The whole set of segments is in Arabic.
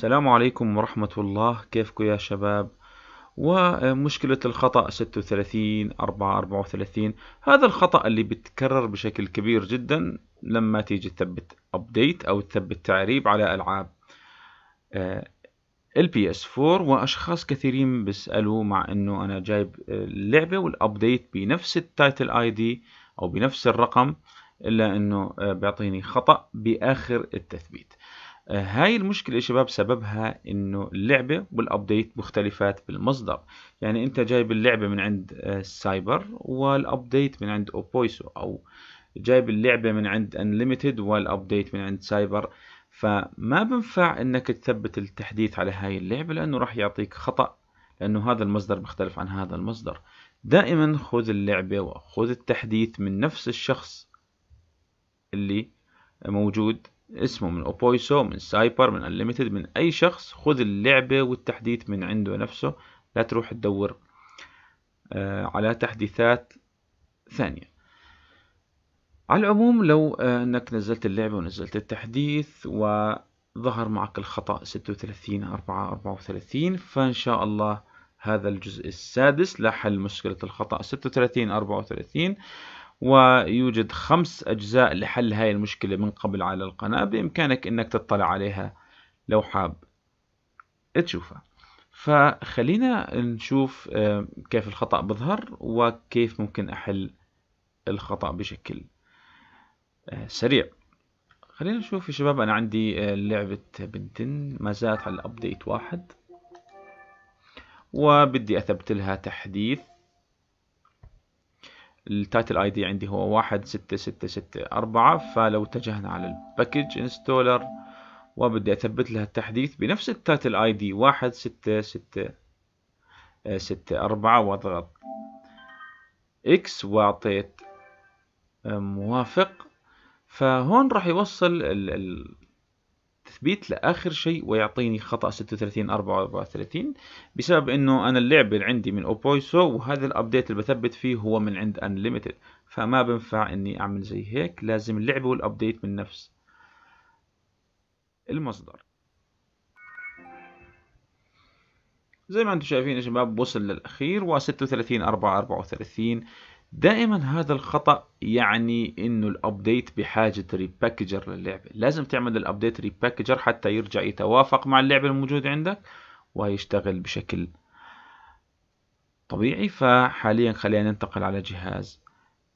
السلام عليكم ورحمة الله كيفكم يا شباب ومشكلة الخطأ 36 4 34 هذا الخطأ اللي بتكرر بشكل كبير جدا لما تيجي تثبت ابديت او تثبت تعريب على العاب آه، ألعاب 4 واشخاص كثيرين بيسألوا مع انه انا جايب اللعبة والابديت بنفس التايتل اي دي او بنفس الرقم الا انه آه، بيعطيني خطأ باخر التثبيت هاي المشكلة يا شباب سببها انه اللعبة والابديت مختلفات بالمصدر يعني انت جايب اللعبة من عند السايبر آه، والابديت من عند اوبويسو او جايب اللعبة من عند انليمتد والابديت من عند سايبر فما بنفع انك تثبت التحديث على هاي اللعبة لانه راح يعطيك خطأ لانه هذا المصدر مختلف عن هذا المصدر دائما خذ اللعبة وخذ التحديث من نفس الشخص اللي موجود اسمه من اوبويسو من سايبر من انليمتد من اي شخص خذ اللعبه والتحديث من عنده نفسه لا تروح تدور آه، على تحديثات ثانيه على العموم لو آه، انك نزلت اللعبه ونزلت التحديث وظهر معك الخطا 36 4 34 فان شاء الله هذا الجزء السادس لحل مشكله الخطا 36 34 ويوجد خمس أجزاء لحل هاي المشكلة من قبل على القناة بإمكانك أنك تطلع عليها لو حاب تشوفها فخلينا نشوف آه، كيف الخطأ بظهر وكيف ممكن أحل الخطأ بشكل آه، سريع خلينا نشوف يا شباب أنا عندي آه، لعبة بنتين ما زالت على الأبديت واحد وبدي أثبت لها تحديث التايتل اي دي عندي هو واحد ستة ستة ستة أربعة فلو اتجهنا على الباكج انستولر وبدي اثبت لها التحديث بنفس التايتل اي دي واحد ستة ستة ستة أربعة واضغط اكس واعطيت موافق فهون راح يوصل تثبيت لاخر شيء ويعطيني خطا 36 34 بسبب انه انا اللعبه اللي عندي من اوبويسو وهذا الابديت اللي بثبت فيه هو من عند انليمتد فما بنفع اني اعمل زي هيك لازم اللعبه والابديت من نفس المصدر زي ما انتم شايفين يا شباب وصل للاخير و 36 4 34 دائما هذا الخطا يعني انه الابديت بحاجه ريباكجر للعبه لازم تعمل الابديت ريباكجر حتى يرجع يتوافق مع اللعبه الموجوده عندك ويشتغل بشكل طبيعي فحاليا خلينا ننتقل على جهاز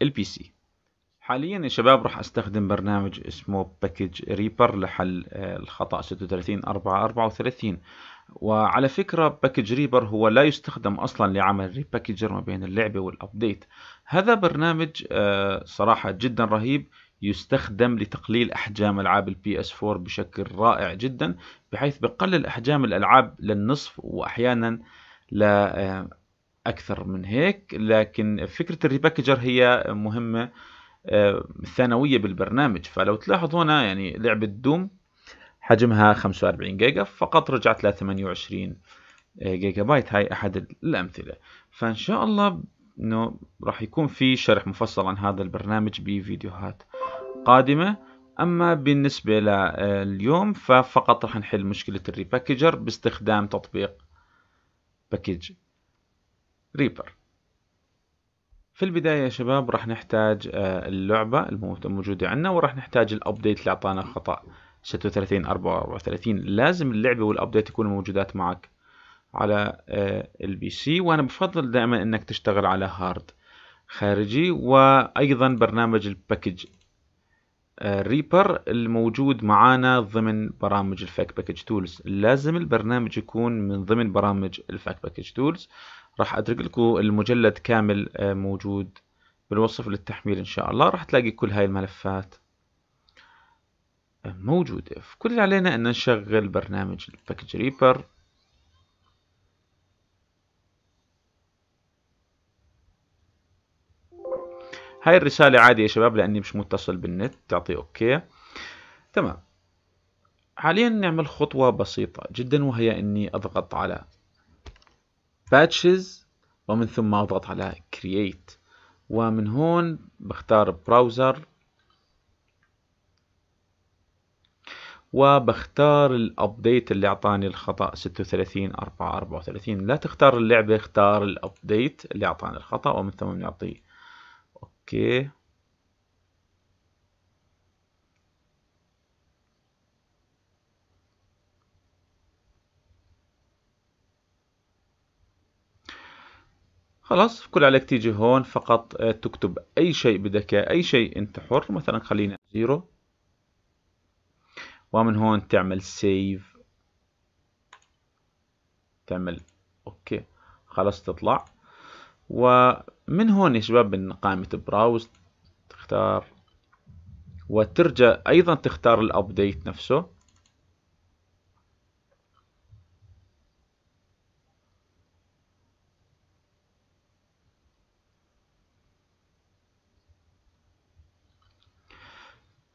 البي سي حاليا يا شباب راح استخدم برنامج اسمه باكج ريبر لحل آه، الخطأ 36 4 34 وعلى فكرة باكج ريبر هو لا يستخدم أصلا لعمل ريباكجر ما بين اللعبة والأبديت هذا برنامج آه، صراحة جدا رهيب يستخدم لتقليل أحجام ألعاب البي اس 4 بشكل رائع جدا بحيث بقلل أحجام الألعاب للنصف وأحيانا لا آه، أكثر من هيك لكن فكرة الريباكجر هي مهمة آه، ثانوية بالبرنامج فلو تلاحظ هنا يعني لعبة دوم حجمها 45 جيجا فقط رجعت ل 28 جيجا بايت هاي احد الامثله فان شاء الله انه راح يكون في شرح مفصل عن هذا البرنامج بفيديوهات قادمه اما بالنسبه لليوم آه، ففقط راح نحل مشكله الريباكجر باستخدام تطبيق باكج ريبر في البداية يا شباب راح نحتاج آه، اللعبة الموجودة عندنا وراح نحتاج الابديت اللي اعطانا خطأ 36 34 لازم اللعبة والابديت يكونوا موجودات معك على آه، البي سي وانا بفضل دائما انك تشتغل على هارد خارجي وايضا برنامج الباكج آه، ريبر الموجود معانا ضمن برامج الفاك باكج تولز لازم البرنامج يكون من ضمن برامج الفاك باكج تولز راح اترك لكم المجلد كامل آه، موجود بالوصف للتحميل ان شاء الله راح تلاقي كل هاي الملفات موجودة فكل اللي علينا أن نشغل برنامج الباكج ريبر هاي الرسالة عادية يا شباب لأني مش متصل بالنت تعطي أوكي تمام حاليا نعمل خطوة بسيطة جدا وهي أني أضغط على Patches ومن ثم أضغط على Create ومن هون بختار براوزر وبختار الابديت اللي اعطاني الخطا 36 4 34 لا تختار اللعبه اختار الابديت اللي اعطاني الخطا ومن ثم نعطيه اوكي خلاص كل عليك تيجي هون فقط آه، تكتب اي شيء بدك اي شيء انت حر مثلا خلينا زيرو ومن هون تعمل سيف تعمل اوكي خلاص تطلع ومن هون يا شباب من قائمة براوز تختار وترجع ايضا تختار الابديت نفسه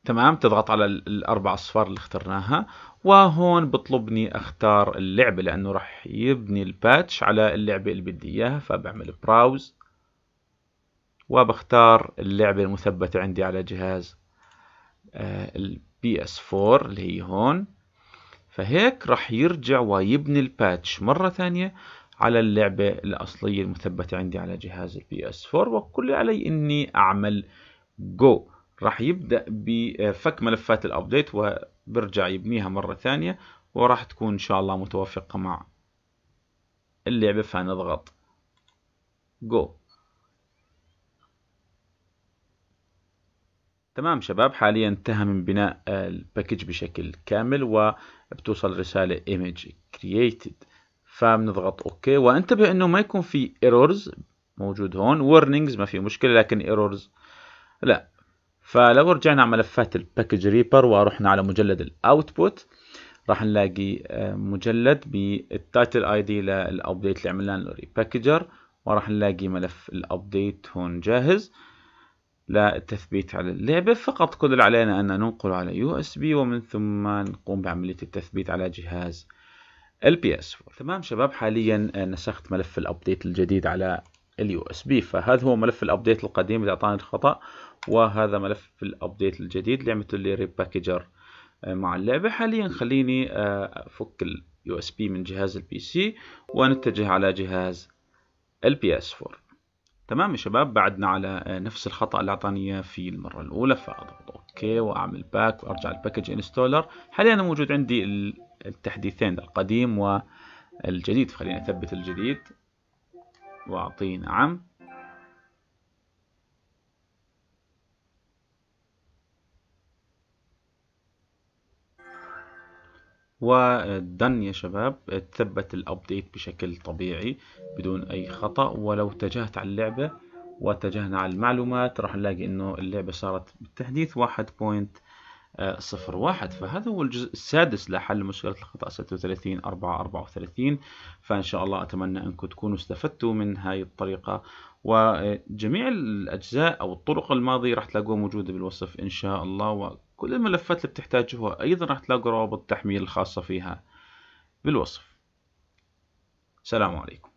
تمام تضغط على الاربع اصفار اللي اخترناها وهون بطلبني اختار اللعبة لانه راح يبني الباتش على اللعبة اللي بدي اياها فبعمل براوز وبختار اللعبة المثبتة عندي على جهاز آه، البي اس 4 اللي هي هون فهيك راح يرجع ويبني الباتش مرة ثانية على اللعبة الأصلية المثبتة عندي على جهاز البي اس 4 وكل علي إني أعمل جو راح يبدأ بفك آه، ملفات الابديت وبرجع يبنيها مرة ثانية وراح تكون ان شاء الله متوافقة مع اللعبة فنضغط جو تمام شباب حاليا انتهى من بناء الباكج بشكل كامل وبتوصل رسالة image created فبنضغط اوكي وانتبه انه ما يكون في ايرورز موجود هون warnings ما في مشكلة لكن ايرورز لا فلو رجعنا على ملفات الباكج ريبر ورحنا على مجلد الاوتبوت راح نلاقي آه، مجلد بالتايتل اي دي للابديت اللي عملناه للريباكجر وراح نلاقي ملف الابديت هون جاهز للتثبيت على اللعبة فقط كل اللي علينا أن ننقله على يو اس بي ومن ثم نقوم بعملية التثبيت على جهاز البي اس تمام شباب حاليا آه، نسخت ملف الابديت الجديد على اليو اس بي فهذا هو ملف الابديت القديم اللي أعطاني الخطأ وهذا ملف الابديت الجديد اللي لي ريباكجر آه، مع اللعبة حاليا خليني آه، افك اليو اس بي من جهاز البي سي ونتجه على جهاز البي اس 4 تمام يا شباب بعدنا على آه، نفس الخطأ اللي اعطاني اياه في المرة الاولى فاضغط اوكي واعمل باك وارجع الباكج انستولر حاليا انا موجود عندي التحديثين القديم والجديد فخليني اثبت الجديد واعطيه نعم ودن يا شباب تثبت الابديت بشكل طبيعي بدون اي خطأ ولو اتجهت على اللعبة واتجهنا على المعلومات راح نلاقي انه اللعبة صارت بالتحديث 1.01 آه، فهذا هو الجزء السادس لحل مشكلة الخطأ 36 4 34 فان شاء الله اتمنى انكم تكونوا استفدتوا من هاي الطريقة وجميع الاجزاء او الطرق الماضية راح تلاقوها موجودة بالوصف ان شاء الله كل الملفات اللي بتحتاجوها أيضا راح تلاقوا روابط التحميل الخاصة فيها بالوصف سلام عليكم